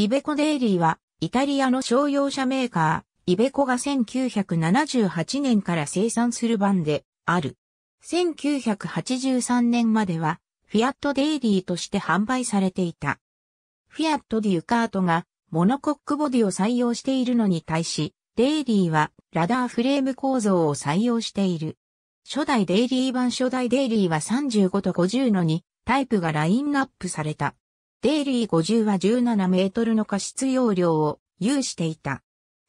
イベコデイリーは、イタリアの商用車メーカー、イベコが1978年から生産する版である。1983年までは、フィアットデイリーとして販売されていた。フィアットデュカートがモノコックボディを採用しているのに対し、デイリーはラダーフレーム構造を採用している。初代デイリー版初代デイリーは35と50のに、タイプがラインナップされた。デイリー50は17メートルの過失容量を有していた。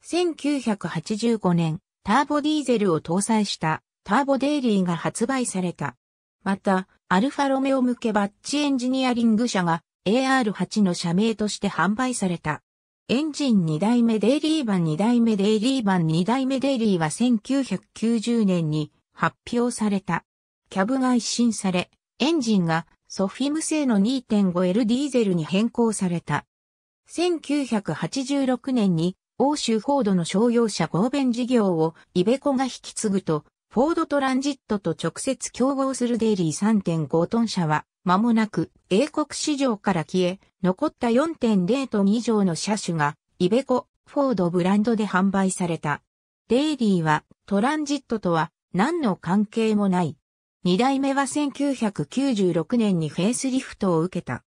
1985年、ターボディーゼルを搭載したターボデイリーが発売された。また、アルファロメオ向けバッチエンジニアリング社が AR8 の社名として販売された。エンジン2代目デイリー版2代目デイリー版2代目デイリーは1990年に発表された。キャブが一新され、エンジンがソフィム製の 2.5L ディーゼルに変更された。1986年に欧州フォードの商用車合弁事業をイベコが引き継ぐと、フォードトランジットと直接競合するデイリー3.5トン車は、間もなく英国市場から消え、残った4.0トン以上の車種が、イベコ、フォードブランドで販売された。デイリーは、トランジットとは何の関係もない。二代目は1996年にフェイスリフトを受けた。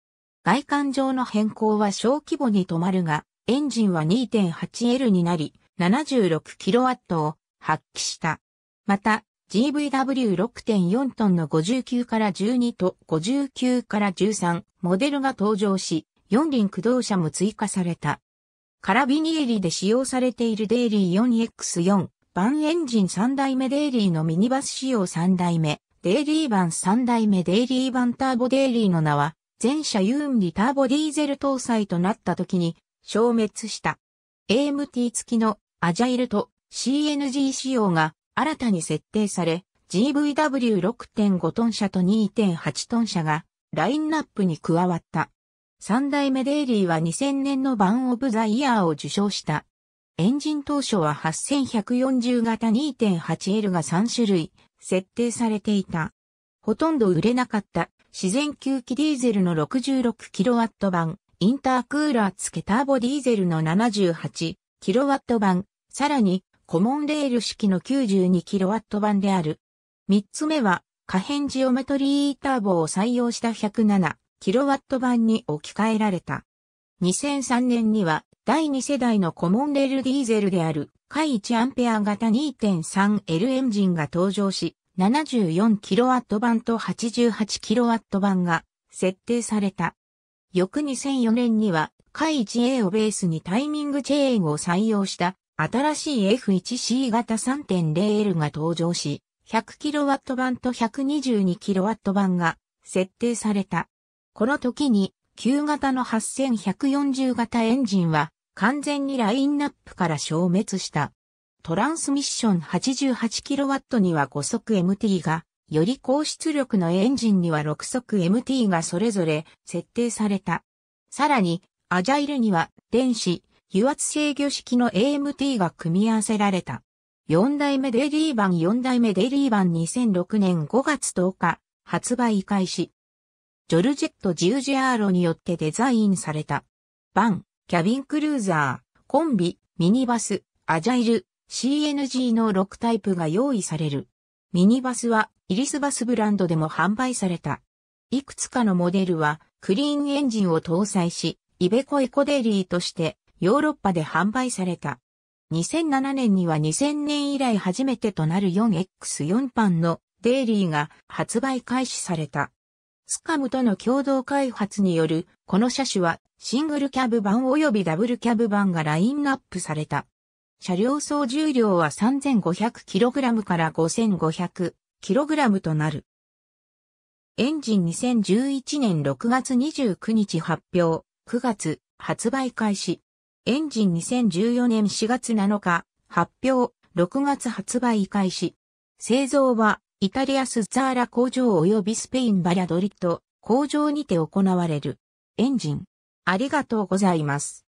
外観上の変更は小規模に止まるが、エンジンは 2.8L になり、76kW を発揮した。また、GVW6.4 トンの59から12と59から13モデルが登場し、4輪駆動車も追加された。カラビニエリで使用されているデイリー 4X4 バンエンジン3代目デイリーのミニバス仕様3代目デイリー版三代目デイリー版ターボデイリーの名は、前者ユーンリターボディーゼル搭載となった時に消滅した。AMT 付きのアジャイルと CNG 仕様が新たに設定され、GVW6.5 トン車と2.8トン車がラインナップに加わった。三代目デイリーは2000年のバンオブザイヤーを受賞したエンジン当初は8140型 2.8L が3種類設定されていた。ほとんど売れなかった自然吸気ディーゼルの 66kW 版、インタークーラー付けターボディーゼルの 78kW 版、さらにコモンレール式の 92kW 版である。3つ目は可変ジオメトリーターボを採用した 107kW 版に置き換えられた。2003年には第2世代のコモンレールディーゼルである、回1アンペア型 2.3L エンジンが登場し、74kW 版と 88kW 版が設定された。翌2004年には、回 1A をベースにタイミングチェーンを採用した新しい F1C 型 3.0L が登場し、100kW 版と 122kW 版が設定された。この時に旧型の8140型エンジンは完全にラインナップから消滅した。トランスミッション 88kW には5速 MT が、より高出力のエンジンには6速 MT がそれぞれ設定された。さらに、アジャイルには電子、油圧制御式の AMT が組み合わせられた。4代目デイリー版4代目デイリー版2006年5月10日、発売開始。ジョルジェット・ジージアーロによってデザインされた。バン、キャビンクルーザー、コンビ、ミニバス、アジャイル、CNG の6タイプが用意される。ミニバスはイリスバスブランドでも販売された。いくつかのモデルはクリーンエンジンを搭載し、イベコエコデリーとしてヨーロッパで販売された。2007年には2000年以来初めてとなる 4X4 パンのデイリーが発売開始された。スカムとの共同開発による、この車種はシングルキャブ版及びダブルキャブ版がラインナップされた。車両総重量は 3500kg から 5500kg となる。エンジン2011年6月29日発表、9月発売開始。エンジン2014年4月7日発表、6月発売開始。製造はイタリアスザーラ工場及びスペインバリャドリッド工場にて行われる。エンジン。ありがとうございます。